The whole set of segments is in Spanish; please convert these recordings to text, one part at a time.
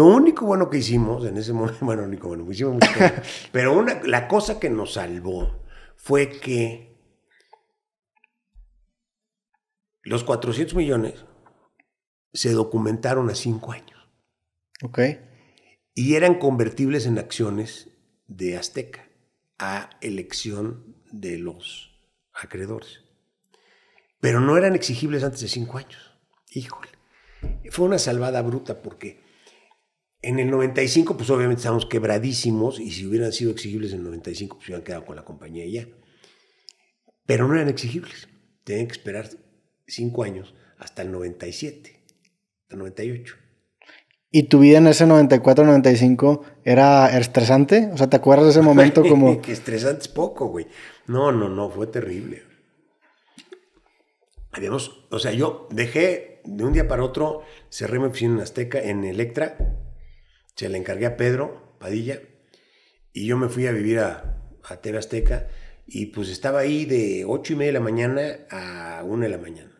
Lo único bueno que hicimos en ese momento, bueno, único bueno, hicimos mucho, pero la cosa que nos salvó fue que los 400 millones se documentaron a cinco años. Ok. Y eran convertibles en acciones de Azteca a elección de los acreedores. Pero no eran exigibles antes de cinco años. Híjole. Fue una salvada bruta porque en el 95, pues obviamente estábamos quebradísimos y si hubieran sido exigibles en el 95, pues hubieran quedado con la compañía ya. Pero no eran exigibles. Tenían que esperar cinco años hasta el 97, hasta el 98. ¿Y tu vida en ese 94-95 era estresante? O sea, ¿te acuerdas de ese momento como...? que estresante es poco, güey. No, no, no, fue terrible. Habíamos, o sea, yo dejé de un día para otro, cerré mi oficina en Azteca, en Electra, se la encargué a Pedro Padilla y yo me fui a vivir a, a Azteca y pues estaba ahí de ocho y media de la mañana a una de la mañana,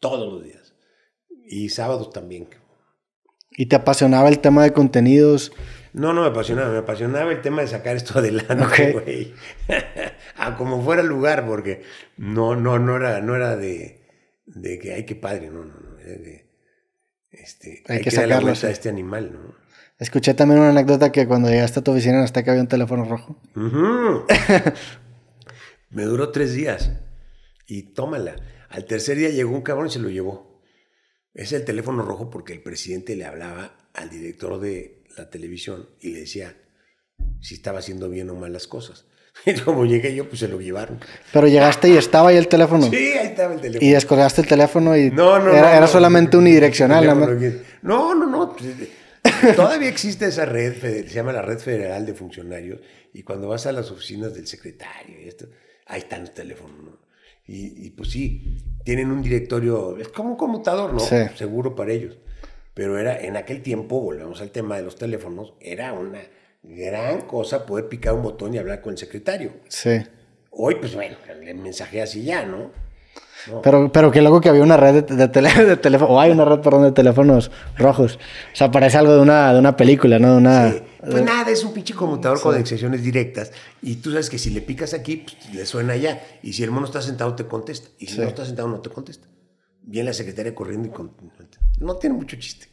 todos los días y sábados también. ¿Y te apasionaba el tema de contenidos? No, no me apasionaba, me apasionaba el tema de sacar esto adelante, güey. a como fuera el lugar, porque no, no, no era, no era de, que hay que padre, no, no, no, de este, hay, que, sacarlos a este animal, ¿no? Escuché también una anécdota que cuando llegaste a tu oficina hasta que había un teléfono rojo. Me duró tres días. Y tómala. Al tercer día llegó un cabrón y se lo llevó. Es el teléfono rojo porque el presidente le hablaba al director de la televisión y le decía si estaba haciendo bien o mal las cosas. Y como llegué yo, pues se lo llevaron. Pero llegaste y estaba ahí el teléfono. Sí, ahí estaba el teléfono. Y descolgaste el teléfono y no, no, era, no, era solamente unidireccional. No, no, no. Pues, Todavía existe esa red, se llama la Red Federal de Funcionarios, y cuando vas a las oficinas del secretario, ahí están los teléfonos. Y, pues sí, tienen un directorio, es como un computador ¿no? Seguro para ellos. Pero era en aquel tiempo, volvemos al tema de los teléfonos, era una gran cosa poder picar un botón y hablar con el secretario. Sí. Hoy, pues bueno, le mensajé así ya, ¿no? Pero, pero qué loco que había una red de, de, teléfonos, o hay una red, perdón, de teléfonos rojos. O sea, parece algo de una, de una película, ¿no? De una, Pues nada, es un pinche computador con excepciones directas. Y tú sabes que si le picas aquí, pues, le suena allá. Y si el mono está sentado, te contesta. Y si no está sentado, no te contesta. Viene la secretaria corriendo y contesta. no tiene mucho chiste.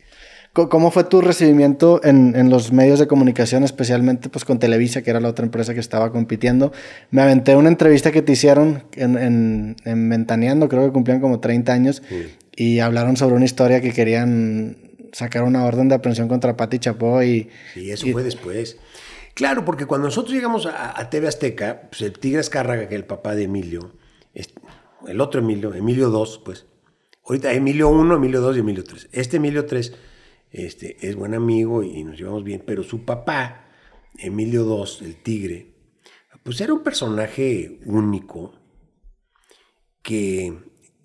¿Cómo fue tu recibimiento en, los medios de comunicación, especialmente pues, con Televisa, que era la otra empresa que estaba compitiendo? Me aventé una entrevista que te hicieron en, en, Ventaneando, creo que cumplían como 30 años, y hablaron sobre una historia que querían sacar una orden de aprehensión contra Pati Chapó y... eso fue después. Claro, porque cuando nosotros llegamos a, TV Azteca, pues el Tigre que es el papá de Emilio, el otro Emilio, Emilio 2, pues, ahorita Emilio 1, Emilio 2 y Emilio 3. Este Emilio 3 este, es buen amigo y, nos llevamos bien, pero su papá, Emilio II, el tigre, pues era un personaje único que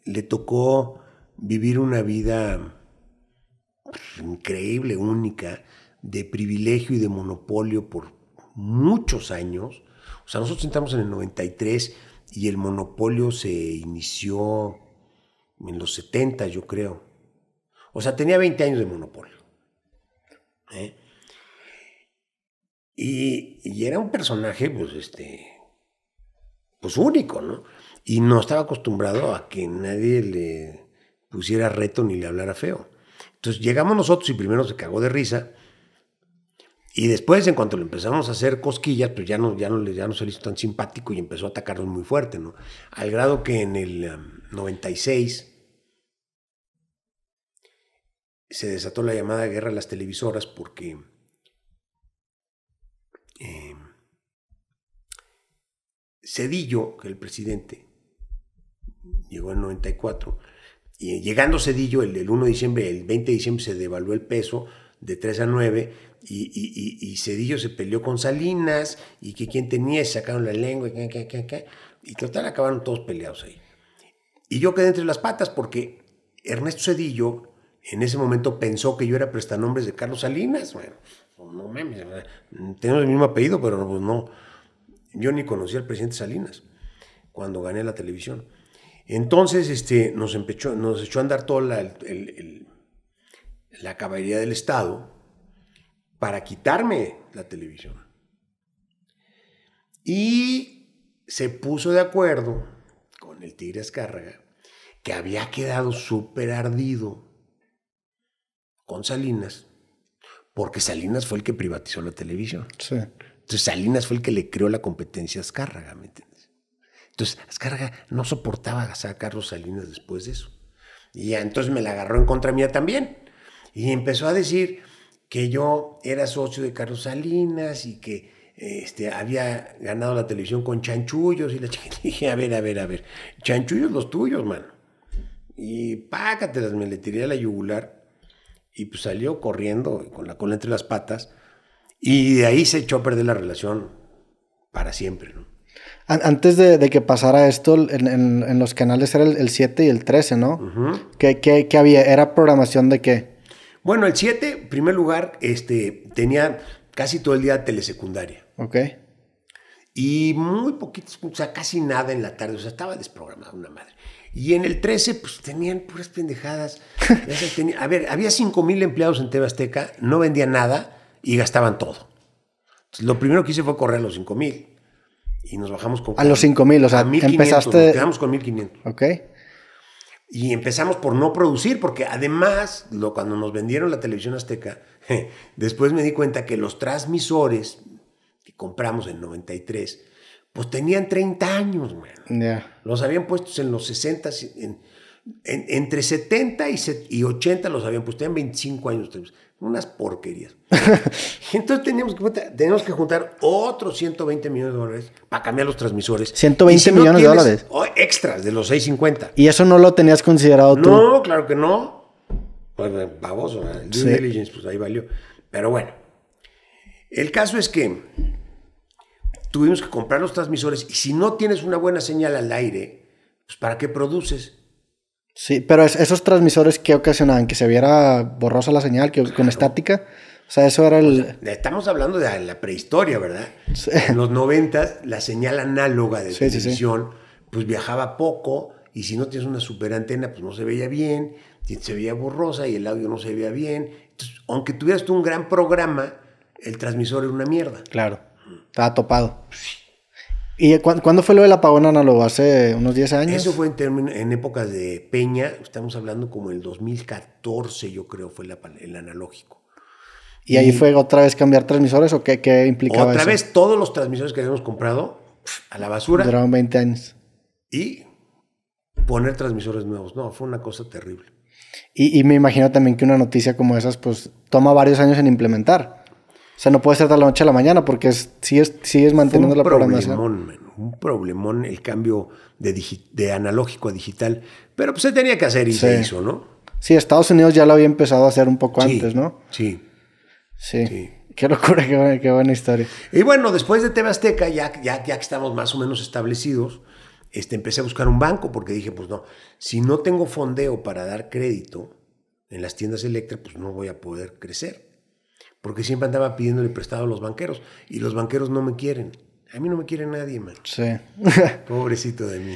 le tocó vivir una vida pues, increíble, única, de privilegio y de monopolio por muchos años. O sea, nosotros entramos en el 93 y el monopolio se inició en los 70, yo creo. O sea, tenía 20 años de monopolio. ¿eh? Y, era un personaje, pues, este, pues único, ¿no? Y no estaba acostumbrado a que nadie le pusiera reto ni le hablara feo. Entonces llegamos nosotros y primero se cagó de risa. Y después, en cuanto le empezamos a hacer cosquillas, pues ya no, ya no, ya no se le hizo tan simpático y empezó a atacarnos muy fuerte, ¿no? Al grado que en el 96 um, se desató la llamada guerra a las televisoras porque em, Cedillo, que el presidente, llegó en 94, y llegando Cedillo el, 1 de diciembre, el 20 de diciembre se devaluó el peso de 3 a 9 y, Cedillo se peleó con Salinas y que quien tenía sacaron la lengua y, que, que, que, y total acabaron todos peleados ahí. Y yo quedé entre las patas porque Ernesto Cedillo en ese momento pensó que yo era prestanombres de Carlos Salinas. Bueno, pues, no tenemos el mismo apellido, pero pues, no. Yo ni conocía al presidente Salinas cuando gané la televisión. Entonces este, nos, empechó, nos echó a andar toda la, la caballería del Estado para quitarme la televisión. Y se puso de acuerdo con el Tigre Azcárraga, que había quedado súper ardido con Salinas, porque Salinas fue el que privatizó la televisión. Entonces Salinas fue el que le creó la competencia a Azcárraga, ¿me entiendes? Entonces Azcárraga no soportaba a Carlos Salinas después de eso. Y entonces me la agarró en contra mía también. Y empezó a decir que yo era socio de Carlos Salinas y que este, había ganado la televisión con chanchullos y la dije, a ver, a ver, a ver, chanchullos los tuyos, mano. Y pácatelas, me le tiré a la yugular y pues salió corriendo con la cola entre las patas. Y de ahí se echó a perder la relación para siempre, ¿no? Antes de, que pasara esto, en, los canales era el, 7 y el 13, ¿no? que ¿Qué, había? ¿Era programación de qué? Bueno, el 7, en primer lugar, este, tenía casi todo el día telesecundaria. Ok. Y muy poquitos, o sea, casi nada en la tarde, o sea, estaba desprogramada una madre. Y en el 13, pues tenían puras pendejadas. a ver, había 5000 mil empleados en Azteca, no vendían nada y gastaban todo. lo primero que hice fue correr los 5000. mil. Y nos bajamos con. A los 5000, mil, o sea, empezaste. quedamos con 1500. Ok. Y empezamos por no producir, porque además, lo, cuando nos vendieron la televisión azteca, después me di cuenta que los transmisores que compramos en 93 pues tenían 30 años, güey. Los habían puesto en los 60, entre 70 y, 80 los habían puesto, tenían 25 años. Unas porquerías. Entonces teníamos que, teníamos que juntar otros 120 millones de dólares para cambiar los transmisores. 120 millones de dólares. Oh, extras de los 650. ¿Y eso no lo tenías considerado tú? No, claro que no. Pues eh, baboso, el pues ahí valió. Pero bueno, el caso es que tuvimos que comprar los transmisores y si no tienes una buena señal al aire, pues ¿para qué produces? Sí, pero esos transmisores que ocasionaban que se viera borrosa la señal, que con estática, o sea, eso era el... estamos hablando de la prehistoria, ¿verdad? En los noventas la señal análoga de televisión pues viajaba poco y si no tienes una super antena pues no se veía bien, se veía borrosa y el audio no se veía bien. aunque tuvieras tú un gran programa, el transmisor era una mierda. Claro. Estaba topado. ¿Y cuándo fue lo del apagón analógico ¿Hace unos 10 años? Eso fue en, épocas de Peña, estamos hablando como el 2014, yo creo, fue el analógico. ¿Y, ahí fue otra vez cambiar transmisores o qué, implicaba otra eso? Otra vez todos los transmisores que habíamos comprado a la basura. Duraron 20 años. Y poner transmisores nuevos. No, fue una cosa terrible. Y, y me imagino también que una noticia como esas, pues toma varios años en implementar sea, no puede ser de la noche a la mañana porque es, sigues, es manteniendo la programación. problemón, un problemón el cambio de, analógico a digital. Pero pues se tenía que hacer y se hizo, ¿no? Sí, Estados Unidos ya lo había empezado a hacer un poco antes, ¿no? Sí. Sí. Qué locura, qué buena, historia. Y bueno, después de TV Azteca, ya, ya, que estamos más o menos establecidos, este, empecé a buscar un banco porque dije, pues no, si no tengo fondeo para dar crédito en las tiendas eléctricas, pues no voy a poder crecer porque siempre andaba pidiéndole prestado a los banqueros y los banqueros no me quieren. A mí no me quiere nadie, man. Sí. Pobrecito de mí.